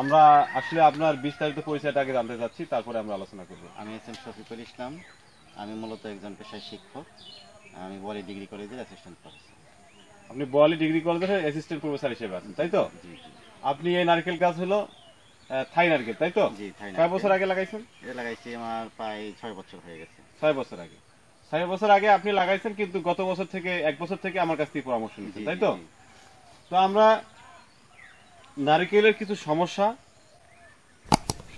আমরা আসলে আপনার বিস্তারিত পরিচয়টা আগে জানতে চাচ্ছি তারপরে আমরা আলোচনা করব আমি এস এম শফিকুল ইসলাম আমি মূলত একজন পেশায় শিক্ষক আমি বলি ডিগ্রি কলেজের অ্যাসিস্ট্যান্ট প্রফেসর আপনি বলি ডিগ্রি কলেজের অ্যাসিস্ট্যান্ট প্রফেসর হিসেবে আছেন তাই তো আপনি এই নারকেল গাছ হলো থাই নারকেল তাই তো কয় বছর আগে লাগাইছেন লাগাইছি আমার প্রায় ছয় বছর হয়ে গেছে ছয় বছর আগে ছয় বছর আগে আপনি লাগাইছেন কিন্তু গত বছর থেকে এক বছর থেকে আমার কাছ থেকে পরামর্শ নিচ্ছেন তাই তো তো আমরা নারিকেলের কিছু সমস্যা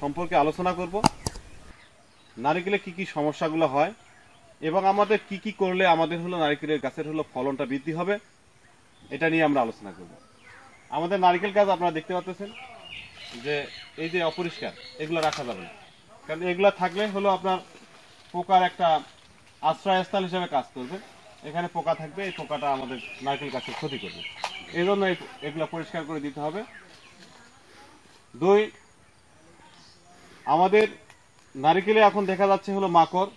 সম্পর্কে আলোচনা করব নারিকেলে কি কি সমস্যাগুলো হয় এবং আমাদের কি কি করলে আমাদের হলো নারিকেলের গাছের হলো ফলনটা বৃদ্ধি হবে এটা নিয়ে আমরা আলোচনা করব আমাদের নারিকেল গাছ আপনারা দেখতে পাচ্ছেন যে এই যে অপরিষ্কার এগুলো রাখা যাবে না কারণ এগুলো থাকলে হলো আপনার পোকার একটা আশ্রয়স্থল হিসেবে কাজ করবে এখানে পোকা থাকবে এই পোকাটা আমাদের নারকেল গাছের ক্ষতি করবে এজন্য এগুলো পরিষ্কার করে দিতে হবে দুই আমাদের নারিকেলে এখন দেখা যাচ্ছে হলো মাকড়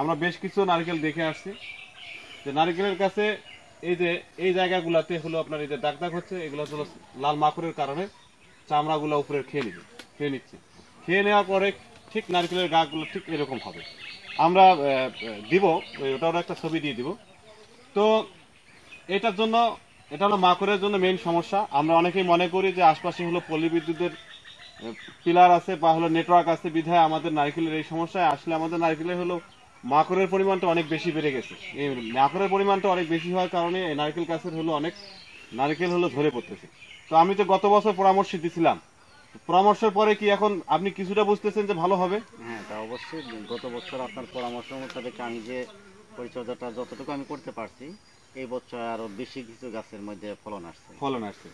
আমরা বেশ কিছু নারকেল দেখে আসছি যে নারকেলের কাছে এই যে এই জায়গাগুলোতে হলো আপনার এই যে দাগ দাগ হচ্ছে এগুলো হলো লাল মাকড়ের কারণে চামড়াগুলো উপরে খেয়ে নিবে খেয়ে নিচ্ছে খেয়ে নেওয়ার পরে ঠিক নারকেলের গাছগুলো ঠিক এরকম হবে আমরা দিব ওটার একটা ছবি দিয়ে দিব তো এটার জন্য এটা হলো মাকড়ের জন্য মেইন সমস্যা আমরা অনেকেই মনে করি যে আশপাশে হলো পল্লী বিদ্যুতের পিলার আছে বা হলো নেটওয়ার্ক আছে বিধায় আমাদের নারকেলের এই সমস্যায় আসলে আমাদের নারকেলের হলো মাকড়ের পরিমাণটা অনেক বেশি বেড়ে গেছে এই মাকড়ের পরিমাণটা অনেক বেশি হওয়ার কারণে এই নারকেল গাছের হলো অনেক নারকেল হলো ধরে পড়তেছে তো আমি তো গত বছর পরামর্শ দিছিলাম পরামর্শের পরে কি এখন আপনি কিছুটা বুঝতেছেন যে ভালো হবে হ্যাঁ তা অবশ্যই গত বছর আপনার পরামর্শ মোতাবেক আমি যে পরিচর্যাটা যতটুকু আমি করতে পারছি এই বছর আরো বেশি কিছু গাছের মধ্যে ফলন আসছে ফলন আসছে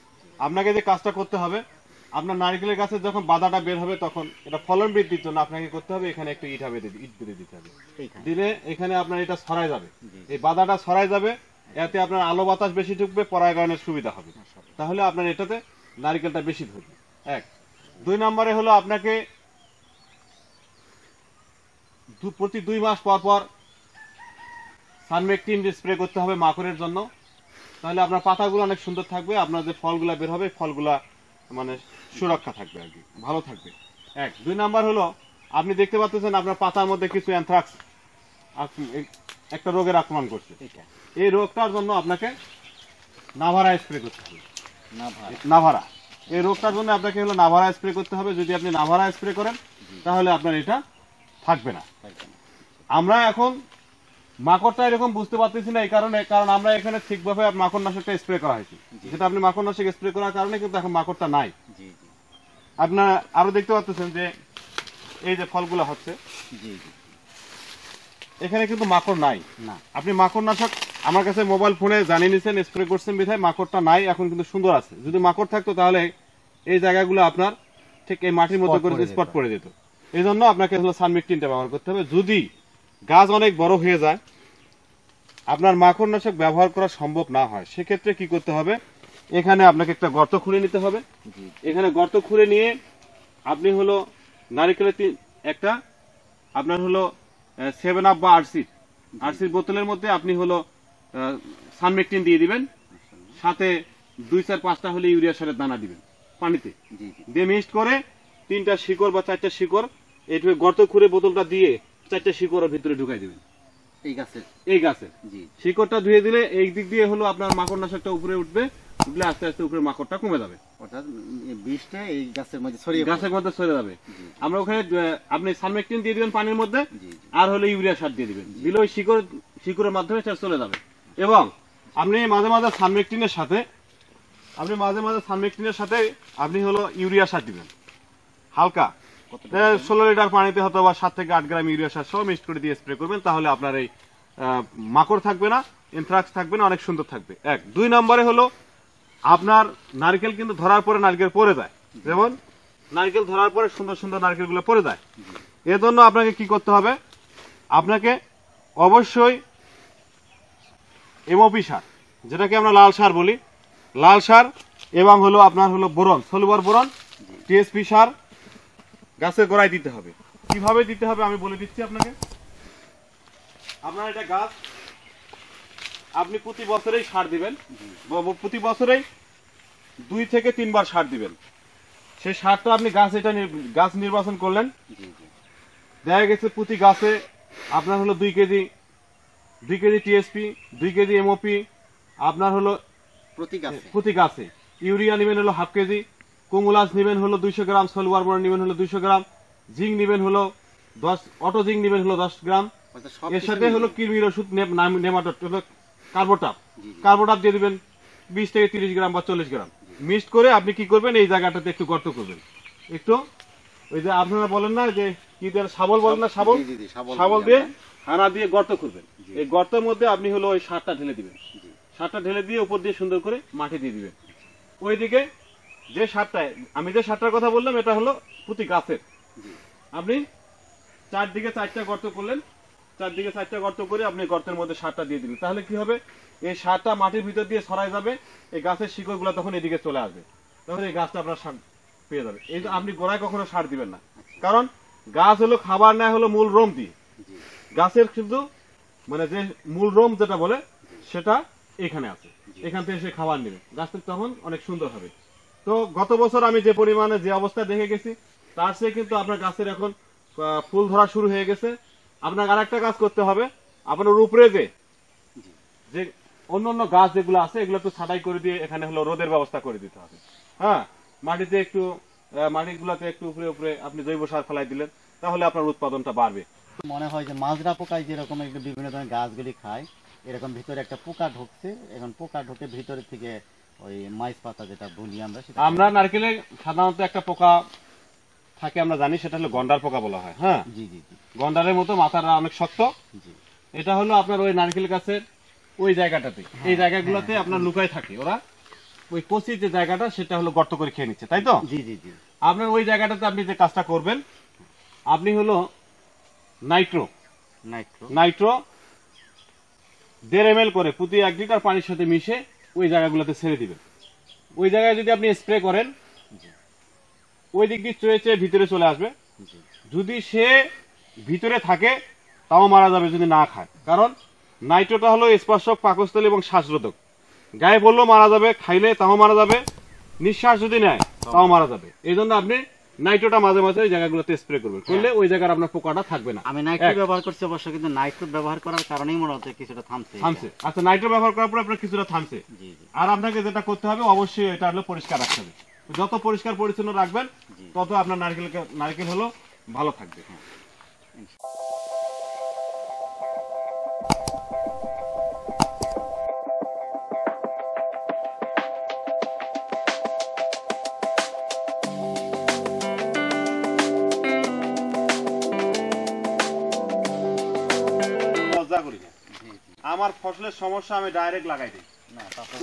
আপনাকে যে কাজটা করতে হবে আপনার নারকেলের গাছে যখন বাদাটা বের হবে তখন এটা ফলন বৃদ্ধির জন্য আপনাকে করতে হবে এখানে একটু ইট হবে ইট বেঁধে দিতে হবে দিলে এখানে আপনার এটা সরাই যাবে এই বাদাটা সরাই যাবে এতে আপনার আলো বাতাস বেশি ঢুকবে পরাগায়নের সুবিধা হবে তাহলে আপনার এটাতে নারিকেলটা বেশি ধরবে এক দুই নম্বরে হলো আপনাকে প্রতি দুই মাস পর পর সানমেকটিন স্প্রে করতে হবে মাকড়ের জন্য তাহলে আপনার পাতাগুলো অনেক সুন্দর থাকবে আপনার যে ফলগুলা বের হবে ফলগুলা মানে সুরক্ষা থাকবে আর কি ভালো থাকবে এক দুই নাম্বার হলো আপনি দেখতে পাচ্ছেন আপনার পাতার মধ্যে কিছু অ্যানথ্রাক্স একটা রোগের আক্রমণ করছে এই রোগটার জন্য আপনাকে নাভারা স্প্রে করতে হবে নাভারা এই রোগটার জন্য আপনাকে হলো নাভারা স্প্রে করতে হবে যদি আপনি নাভারা স্প্রে করেন তাহলে আপনার এটা থাকবে না আমরা এখন মাকড়টা এরকম বুঝতে পারতেছি না এই কারণে কারণ আমরা এখানে ঠিকভাবে মাকড় নাশকটা স্প্রে করা হয়েছে যেটা আপনি মাকড় নাশক স্প্রে করার কারণে কিন্তু এখন মাকড়টা নাই আপনার আরো দেখতে পাচ্ছেন যে এই যে ফলগুলো হচ্ছে এখানে কিন্তু মাকড় নাই না আপনি মাকড় নাশক আমার কাছে মোবাইল ফোনে জানিয়ে নিছেন স্প্রে করছেন বিধায় মাকড়টা নাই এখন কিন্তু সুন্দর আছে যদি মাকড় থাকতো তাহলে এই জায়গাগুলো আপনার ঠিক এই মাটির মতো করে স্পট পড়ে যেত এই জন্য আপনাকে সানমিক টিনটা ব্যবহার করতে হবে যদি গাছ অনেক বড় হয়ে যায় আপনার নাশক ব্যবহার করা সম্ভব না হয় সেক্ষেত্রে কি করতে হবে এখানে আপনাকে একটা গর্ত খুঁড়ে নিতে হবে এখানে গর্ত খুঁড়ে নিয়ে আপনি হলো নারিকেলের তিন একটা আপনার হলো সেভেন আপ বা আরসির আরসির বোতলের মধ্যে আপনি হলো সানমেকটিন দিয়ে দিবেন আচ্ছা। সাথে দুই চার পাঁচটা হলে ইউরিয়া সারের দানা দিবেন পানিতে দিয়ে মিক্সড করে তিনটা শিকড় বা চারটা শিকড় এটুকু গর্ত খুঁড়ে বোতলটা দিয়ে চারটা শিকড়ের ভিতরে ঢুকাই দেবেন এই গাছের এই গাছের জি শিকড়টা ধুয়ে দিলে এই দিক দিয়ে হলো আপনার মাকড় নাশকটা উপরে উঠবে উঠলে আস্তে আস্তে উপরে মাকড়টা কমে যাবে অর্থাৎ বীজটা এই গাছের মধ্যে ছড়িয়ে গাছের মধ্যে ছড়ে যাবে আমরা ওখানে আপনি সানমেকটিন দিয়ে দিবেন পানির মধ্যে আর হলো ইউরিয়া সার দিয়ে দিবেন দিলে ওই শিকড় শিকড়ের মাধ্যমে সেটা চলে যাবে এবং আপনি মাঝে মাঝে সানমেকটিনের সাথে আপনি মাঝে মাঝে সানমেকটিনের সাথে আপনি হলো ইউরিয়া সার দিবেন হালকা ষোলো লিটার পানিতে হয়তো বা সাত থেকে আট গ্রাম ইউরিয়া সার সব মিক্সড করে দিয়ে স্প্রে করবেন তাহলে আপনার এই মাকড় থাকবে না এনথ্রাক্স থাকবে না অনেক সুন্দর থাকবে এক দুই নম্বরে হলো আপনার নারকেল কিন্তু ধরার পরে নারকেল পরে যায় যেমন নারকেল ধরার পরে সুন্দর সুন্দর নারকেলগুলো পরে যায় এজন্য আপনাকে কি করতে হবে আপনাকে অবশ্যই এমওপি সার যেটাকে আমরা লাল সার বলি লাল সার এবং হলো আপনার হলো বোরন সলুবার বোরন টিএসপি সার গাছের গোড়ায় দিতে হবে কিভাবে দিতে হবে আমি বলে দিচ্ছি আপনাকে আপনার এটা গাছ আপনি প্রতি বছরেই সার দিবেন প্রতি বছরেই দুই থেকে তিনবার সার দিবেন সেই সারটা আপনি গাছ এটা গাছ নির্বাচন করলেন দেখা গেছে প্রতি গাছে আপনার হলো দুই কেজি দুই কেজি টিএসপি দুই কেজি এমওপি আপনার হলো প্রতি গাছে প্রতি গাছে ইউরিয়া নেবেন হলো হাফ কেজি কুমুলাস নেবেন হলো দুইশো গ্রাম সোলবারবোরা নেবেন হলো দুইশো গ্রাম জিঙ্ক নেবেন হলো দশ অটো জিং নেবেন হলো দশ গ্রাম আচ্ছা, এর সাথে হলো কৃমির ওষুধ নেমাটোড হলো কার্বোটাপ কার্বোটাপ দিয়ে দেবেন বিশ থেকে তিরিশ গ্রাম বা চল্লিশ গ্রাম মিক্সড করে আপনি কি করবেন এই জায়গাটাতে একটু গর্ত করবেন একটু ওই যে আপনারা বলেন না যে কি দেন শাবল বলেন না শাবল শাবল দিয়ে হানা দিয়ে গর্ত করবেন এই গর্তের মধ্যে আপনি হলো ওই সারটা ঢেলে দিবেন সারটা ঢেলে দিয়ে উপর দিয়ে সুন্দর করে মাটি দিয়ে দিবেন ওইদিকে যে সারটায় আমি যে সারটার কথা বললাম এটা হলো প্রতি গাছের আপনি চারদিকে চারটা গর্ত করলেন চারদিকে চারটা গর্ত করে আপনি গর্তের মধ্যে সারটা দিয়ে দিলেন তাহলে কি হবে এই সারটা মাটির ভিতর দিয়ে ছড়ায় যাবে এই গাছের শিকড়গুলো তখন এদিকে চলে আসবে তখন এই গাছটা আপনার সার পেয়ে যাবে এই আপনি গোড়ায় কখনো সার দিবেন না আচ্ছা। কারণ গাছ হলো খাবার না হলো মূল রোম দিয়ে গাছের কিন্তু মানে যে মূল রোম যেটা বলে সেটা এখানে আছে এখান থেকে সে খাবার নেবে গাছটা তখন অনেক সুন্দর হবে তো গত বছর আমি যে পরিমাণে যে অবস্থা দেখে গেছি তার সে কিন্তু আপনার গাছের এখন ফুল ধরা শুরু হয়ে গেছে আপনার আর একটা কাজ করতে হবে আপনার উপরে যে যে অন্য অন্য গাছ যেগুলো আছে এগুলো একটু ছাটাই করে দিয়ে এখানে হলো রোদের ব্যবস্থা করে দিতে হবে হ্যাঁ মাটিতে একটু মাটিগুলোতে একটু উপরে উপরে আপনি জৈব সার ফেলাই দিলেন তাহলে আপনার উৎপাদনটা বাড়বে মনে হয় যে মাজরা পোকায় যেরকম একটু বিভিন্ন ধরনের গাছগুলি খায় এরকম ভিতরে একটা পোকা ঢুকছে এখন পোকা ঢুকে ভিতরে থেকে ওই মাইস পাতা যেটা বলি আমরা সেটা আমরা নারকেলে সাধারণত একটা পোকা থাকে আমরা জানি সেটা হলো গন্ডার পোকা বলা হয় হ্যাঁ জি জি জি গন্ডারের মতো মাথাটা অনেক শক্ত জি এটা হলো আপনার ওই নারকেল গাছের ওই জায়গাটাতে হ্যাঁ, এই জায়গাগুলোতে হ্যাঁ, আপনার লুকায় থাকে ওরা ওই কচি যে জায়গাটা সেটা হলো গর্ত করে খেয়ে নিচ্ছে তাই তো জি জি জি আপনার ওই জায়গাটাতে আপনি যে কাজটা করবেন আপনি হলো নাইট্রো নাইট্রো নাইট্রো দেড় এম করে প্রতি এক লিটার পানির সাথে মিশে ওই জায়গাগুলোতে ছেড়ে দিবেন ওই জায়গায় যদি আপনি স্প্রে করেন ওই দিক দিয়ে চয়ে চেয়ে ভিতরে চলে আসবে যদি সে ভিতরে থাকে তাও মারা যাবে যদি না খায় কারণ নাইট্রোটা হলো স্পর্শক পাকস্থলী এবং শ্বাসরোধক গায়ে বললেও মারা যাবে খাইলে তাও মারা যাবে নিঃশ্বাস যদি নেয় তাও মারা যাবে এই জন্য আপনি নাইট্রোটা মাঝে মাঝে ওই জায়গাগুলোতে স্প্রে করবেন হ্যাঁ। করলে ওই জায়গার আপনার পোকাটা থাকবে না আমি নাইট্রো ব্যবহার করছি অবশ্য কিন্তু নাইট্রো ব্যবহার করার কারণেই মনে হচ্ছে কিছুটা থামছে থামছে আচ্ছা নাইট্রো ব্যবহার করার পর আপনার কিছুটা থামছে আর আপনাকে যেটা করতে হবে অবশ্যই এটা হলো পরিষ্কার রাখতে হবে যত পরিষ্কার পরিচ্ছন্ন রাখবেন তত আপনার নারকেল নারকেল হলো ভালো থাকবে হ্যাঁ আমার ফসলের সমস্যা আমি ডাইরেক্ট লাগাই দিই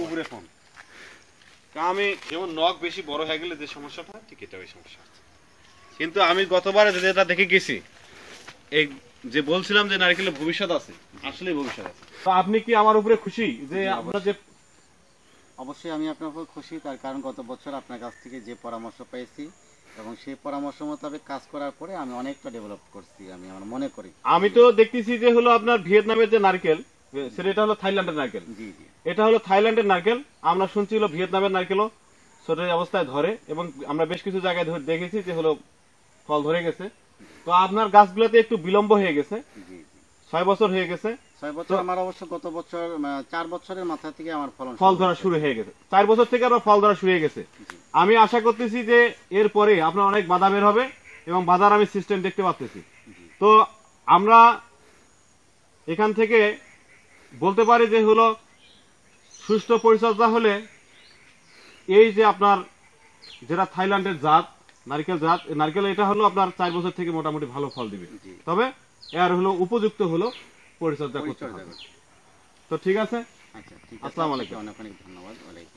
উপরে ফোন আমি যেমন নখ বেশি বড় হয়ে গেলে যে সমস্যাটা ঠিক এটা ওই সমস্যা কিন্তু আমি গতবারে যেটা দেখে গেছি এই যে বলছিলাম যে নারকেলের ভবিষ্যৎ আছে আসলে ভবিষ্যৎ আছে তো আপনি কি আমার উপরে খুশি যে আপনার যে অবশ্যই আমি আপনার উপর খুশি তার কারণ গত বছর আপনার কাছ থেকে যে পরামর্শ পেয়েছি এবং সেই পরামর্শ মোতাবেক কাজ করার পরে আমি অনেকটা ডেভেলপ করছি আমি আমার মনে করি আমি তো দেখতেছি যে হলো আপনার ভিয়েতনামের যে নারকেল সেটা এটা হলো থাইল্যান্ডের নারকেল এটা হলো থাইল্যান্ডের নারকেল আমরা শুনছি হলো ভিয়েতনামের নারকেলও ছোট অবস্থায় ধরে এবং আমরা বেশ কিছু জায়গায় দেখেছি যে হলো ফল ধরে গেছে তো আপনার গাছগুলোতে একটু বিলম্ব হয়ে গেছে ছয় বছর হয়ে গেছে ছয় বছর আমার অবশ্য গত বছর চার বছরের মাথা থেকে আমার ফলন ফল ধরা শুরু হয়ে গেছে চার বছর থেকে আমার ফল ধরা শুরু হয়ে গেছে আমি আশা করতেছি যে এরপরে আপনার অনেক বাধা বের হবে এবং বাধার আমি সিস্টেম দেখতে পাচ্ছি তো আমরা এখান থেকে বলতে পারি যে হলো সুস্থ পরিচর্যা হলে এই যে আপনার যেটা থাইল্যান্ডের জাত নারকেল জাত নারকেল এটা হলো আপনার চার বছর থেকে মোটামুটি ভালো ফল দিবে তবে এর হলো উপযুক্ত হলো পরিচর্যা করতে হবে তো ঠিক আছে আচ্ছা, আসসালামু অনেক অনেক ধন্যবাদ